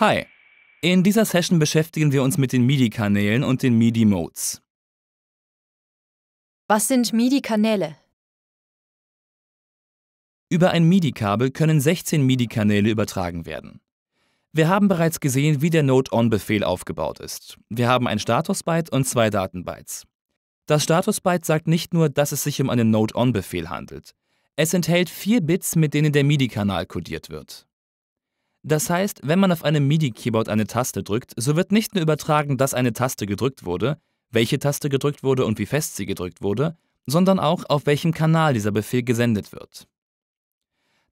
Hi! In dieser Session beschäftigen wir uns mit den MIDI-Kanälen und den MIDI-Modes. Was sind MIDI-Kanäle? Über ein MIDI-Kabel können 16 MIDI-Kanäle übertragen werden. Wir haben bereits gesehen, wie der Node-On-Befehl aufgebaut ist. Wir haben ein Status-Byte und zwei Datenbytes. Das Status-Byte sagt nicht nur, dass es sich um einen Node-On-Befehl handelt. Es enthält vier Bits, mit denen der MIDI-Kanal kodiert wird. Das heißt, wenn man auf einem MIDI-Keyboard eine Taste drückt, so wird nicht nur übertragen, dass eine Taste gedrückt wurde, welche Taste gedrückt wurde und wie fest sie gedrückt wurde, sondern auch, auf welchem Kanal dieser Befehl gesendet wird.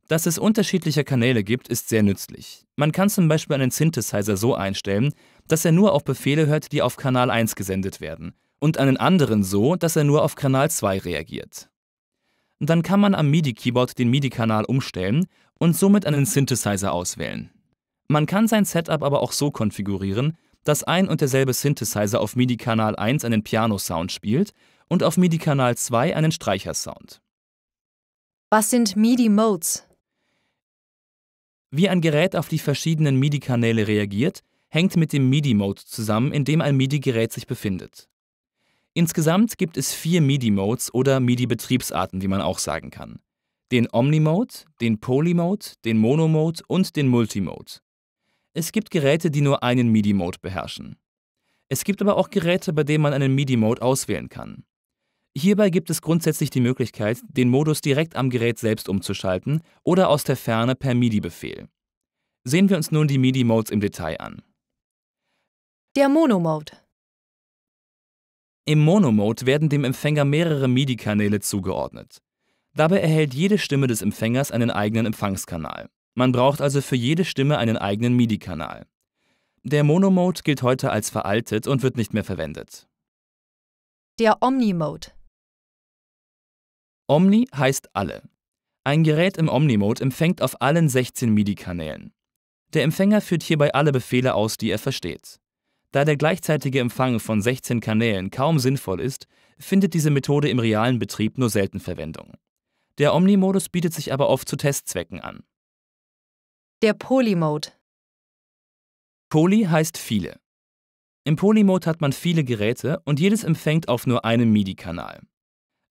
Dass es unterschiedliche Kanäle gibt, ist sehr nützlich. Man kann zum Beispiel einen Synthesizer so einstellen, dass er nur auf Befehle hört, die auf Kanal 1 gesendet werden, und einen anderen so, dass er nur auf Kanal 2 reagiert dann kann man am MIDI-Keyboard den MIDI-Kanal umstellen und somit einen Synthesizer auswählen. Man kann sein Setup aber auch so konfigurieren, dass ein und derselbe Synthesizer auf MIDI-Kanal 1 einen Piano-Sound spielt und auf MIDI-Kanal 2 einen Streichersound. Was sind MIDI-Modes? Wie ein Gerät auf die verschiedenen MIDI-Kanäle reagiert, hängt mit dem MIDI-Mode zusammen, in dem ein MIDI-Gerät sich befindet. Insgesamt gibt es vier MIDI-Modes oder MIDI-Betriebsarten, wie man auch sagen kann. Den Omni-Mode, den Poly-Mode, den Mono-Mode und den Multi-Mode. Es gibt Geräte, die nur einen MIDI-Mode beherrschen. Es gibt aber auch Geräte, bei denen man einen MIDI-Mode auswählen kann. Hierbei gibt es grundsätzlich die Möglichkeit, den Modus direkt am Gerät selbst umzuschalten oder aus der Ferne per MIDI-Befehl. Sehen wir uns nun die MIDI-Modes im Detail an. Der Mono-Mode. Im Monomode werden dem Empfänger mehrere MIDI-Kanäle zugeordnet. Dabei erhält jede Stimme des Empfängers einen eigenen Empfangskanal. Man braucht also für jede Stimme einen eigenen MIDI-Kanal. Der Monomode gilt heute als veraltet und wird nicht mehr verwendet. Der Omnimode Omni heißt alle. Ein Gerät im Omnimode empfängt auf allen 16 MIDI-Kanälen. Der Empfänger führt hierbei alle Befehle aus, die er versteht. Da der gleichzeitige Empfang von 16 Kanälen kaum sinnvoll ist, findet diese Methode im realen Betrieb nur selten Verwendung. Der Omni-Modus bietet sich aber oft zu Testzwecken an. Der Polymode Poly heißt viele. Im Polymode hat man viele Geräte und jedes empfängt auf nur einem MIDI-Kanal.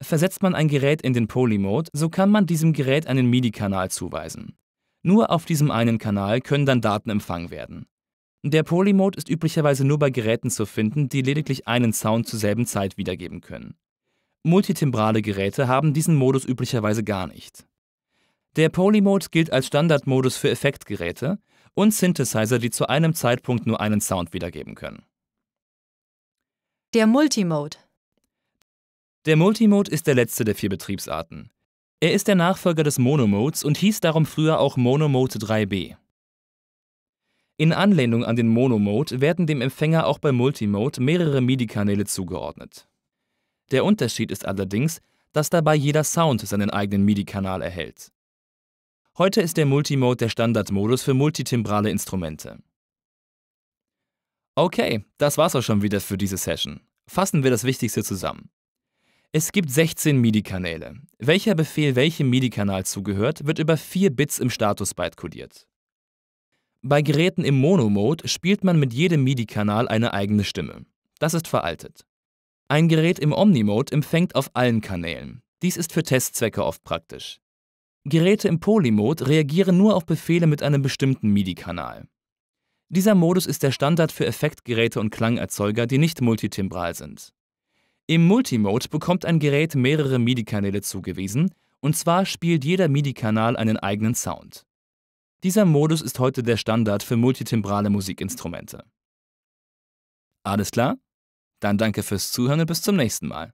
Versetzt man ein Gerät in den Polymode, so kann man diesem Gerät einen MIDI-Kanal zuweisen. Nur auf diesem einen Kanal können dann Daten empfangen werden. Der Polymode ist üblicherweise nur bei Geräten zu finden, die lediglich einen Sound zur selben Zeit wiedergeben können. Multitimbrale Geräte haben diesen Modus üblicherweise gar nicht. Der Polymode gilt als Standardmodus für Effektgeräte und Synthesizer, die zu einem Zeitpunkt nur einen Sound wiedergeben können. Der Multimode Der Multimode ist der letzte der vier Betriebsarten. Er ist der Nachfolger des Monomodes und hieß darum früher auch Monomode 3b. In Anlehnung an den Mono-Mode werden dem Empfänger auch bei Multimode mehrere MIDI-Kanäle zugeordnet. Der Unterschied ist allerdings, dass dabei jeder Sound seinen eigenen MIDI-Kanal erhält. Heute ist der Multimode der Standardmodus für multitimbrale Instrumente. Okay, das war's auch schon wieder für diese Session. Fassen wir das Wichtigste zusammen. Es gibt 16 MIDI-Kanäle. Welcher Befehl welchem MIDI-Kanal zugehört, wird über 4 Bits im Status-Byte kodiert. Bei Geräten im Mono-Mode spielt man mit jedem MIDI-Kanal eine eigene Stimme. Das ist veraltet. Ein Gerät im Omni-Mode empfängt auf allen Kanälen. Dies ist für Testzwecke oft praktisch. Geräte im Poly-Mode reagieren nur auf Befehle mit einem bestimmten MIDI-Kanal. Dieser Modus ist der Standard für Effektgeräte und Klangerzeuger, die nicht multitimbral sind. Im Multimode bekommt ein Gerät mehrere MIDI-Kanäle zugewiesen, und zwar spielt jeder MIDI-Kanal einen eigenen Sound. Dieser Modus ist heute der Standard für multitimbrale Musikinstrumente. Alles klar? Dann danke fürs Zuhören und bis zum nächsten Mal.